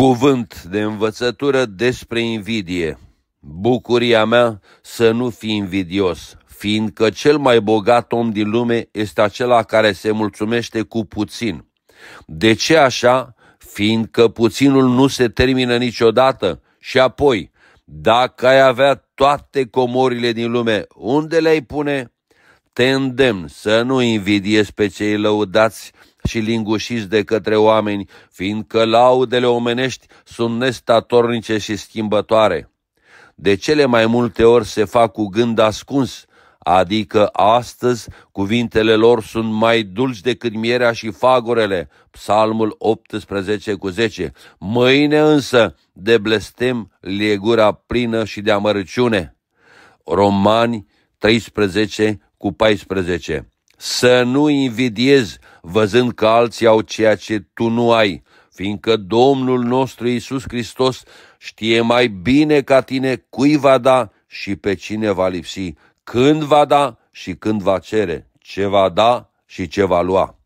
Cuvânt de învățătură despre invidie. Bucuria mea să nu fii invidios, fiindcă cel mai bogat om din lume este acela care se mulțumește cu puțin. De ce așa? Fiindcă puținul nu se termină niciodată. Și apoi, dacă ai avea toate comorile din lume, unde le-ai pune? Te îndemn să nu invidiezi pe cei lăudați, și lingușiți de către oameni, fiindcă laudele omenești sunt nestatornice și schimbătoare. De cele mai multe ori se fac cu gând ascuns, adică astăzi cuvintele lor sunt mai dulci decât mierea și fagurele, psalmul 18 cu 10. Mâine însă de blestem liegura plină și de amărăciune. Romani 13 cu 14. Să nu invidiezi, văzând că alții au ceea ce tu nu ai, fiindcă Domnul nostru Iisus Hristos știe mai bine ca tine cui va da și pe cine va lipsi, când va da și când va cere, ce va da și ce va lua.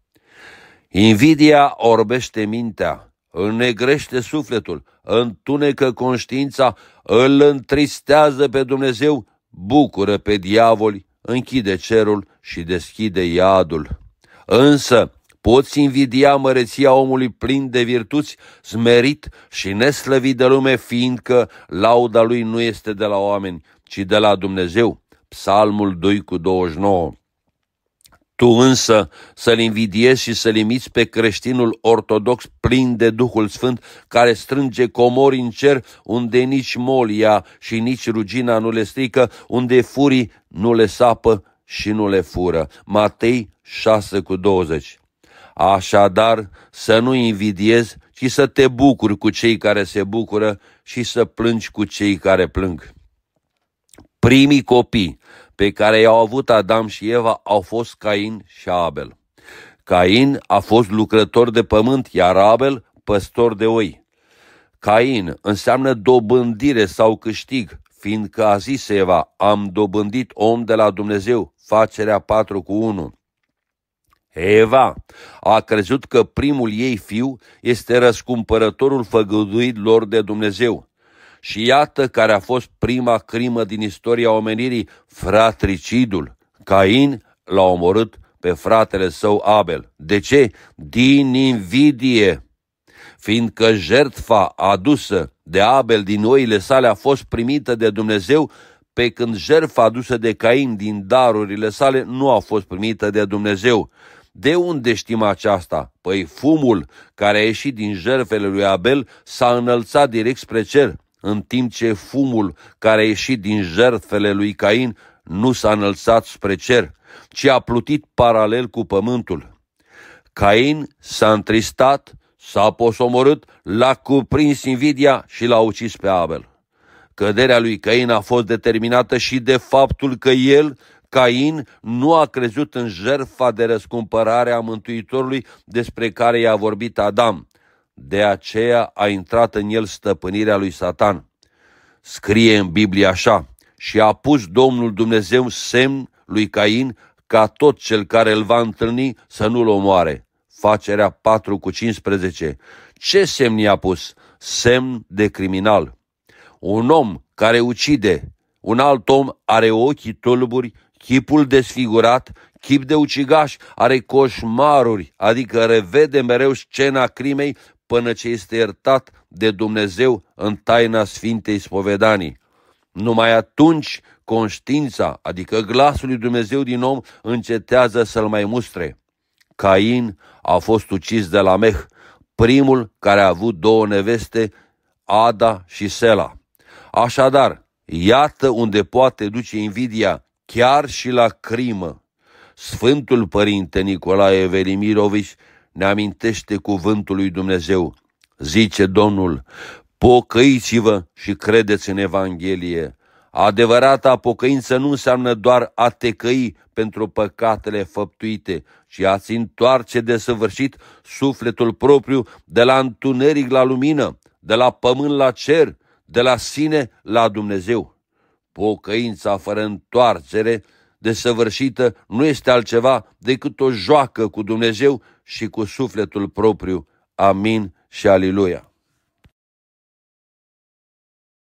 Invidia orbește mintea, înnegrește sufletul, întunecă conștiința, îl întristează pe Dumnezeu, bucură pe diavoli, închide cerul și deschide iadul. Însă poți invidia măreția omului plin de virtuți, smerit și neslăvit de lume, fiindcă lauda lui nu este de la oameni, ci de la Dumnezeu. Psalmul 2 cu 29 tu însă să-l invidiezi și să-l imiți pe creștinul ortodox plin de Duhul Sfânt, care strânge comori în cer, unde nici molia și nici rugina nu le strică, unde furii nu le sapă și nu le fură. Matei 6 cu 20. Așadar, să nu invidiezi, ci să te bucuri cu cei care se bucură și să plângi cu cei care plâng. Primii copii pe care i-au avut Adam și Eva au fost Cain și Abel. Cain a fost lucrător de pământ, iar Abel păstor de oi. Cain înseamnă dobândire sau câștig, fiindcă a zis Eva, am dobândit om de la Dumnezeu, facerea 4 cu 1. Eva a crezut că primul ei fiu este răscumpărătorul făgăduit lor de Dumnezeu. Și iată care a fost prima crimă din istoria omenirii, fratricidul. Cain l-a omorât pe fratele său Abel. De ce? Din invidie fiindcă jertfa adusă de Abel din oile sale a fost primită de Dumnezeu, pe când jertfa adusă de Cain din darurile sale nu a fost primită de Dumnezeu. De unde știm aceasta? Păi fumul care a ieșit din jertfele lui Abel s-a înălțat direct spre cer, în timp ce fumul care a ieșit din jertfele lui Cain nu s-a înălțat spre cer, ci a plutit paralel cu pământul. Cain s-a întristat S-a posomorât, l-a cuprins invidia și l-a ucis pe Abel. Căderea lui Cain a fost determinată și de faptul că el, Cain, nu a crezut în jertfa de răscumpărare a Mântuitorului despre care i-a vorbit Adam. De aceea a intrat în el stăpânirea lui Satan. Scrie în Biblie așa, și a pus Domnul Dumnezeu semn lui Cain ca tot cel care îl va întâlni să nu-l omoare facerea 4 cu 15. Ce semn i-a pus? Semn de criminal. Un om care ucide un alt om are ochii tulburi, chipul desfigurat, chip de ucigaș, are coșmaruri, adică revede mereu scena crimei până ce este iertat de Dumnezeu în taina Sfintei Spovedanii. Numai atunci conștiința, adică glasul lui Dumnezeu din om, încetează să-l mai mustre. Cain a fost ucis de la Meh, primul care a avut două neveste, Ada și Sela. Așadar, iată unde poate duce invidia, chiar și la crimă. Sfântul Părinte Nicolae Velimirovici ne amintește cuvântul lui Dumnezeu. Zice Domnul, pocăiți-vă și credeți în Evanghelie. Adevărata pocăință nu înseamnă doar a te căi pentru păcatele făptuite, și ați întoarce de săvârșit sufletul propriu de la întuneric la lumină, de la pământ la cer, de la sine la Dumnezeu. Pocăința fără întoarcere de săvârșită nu este altceva decât o joacă cu Dumnezeu și cu sufletul propriu. Amin și aliluia.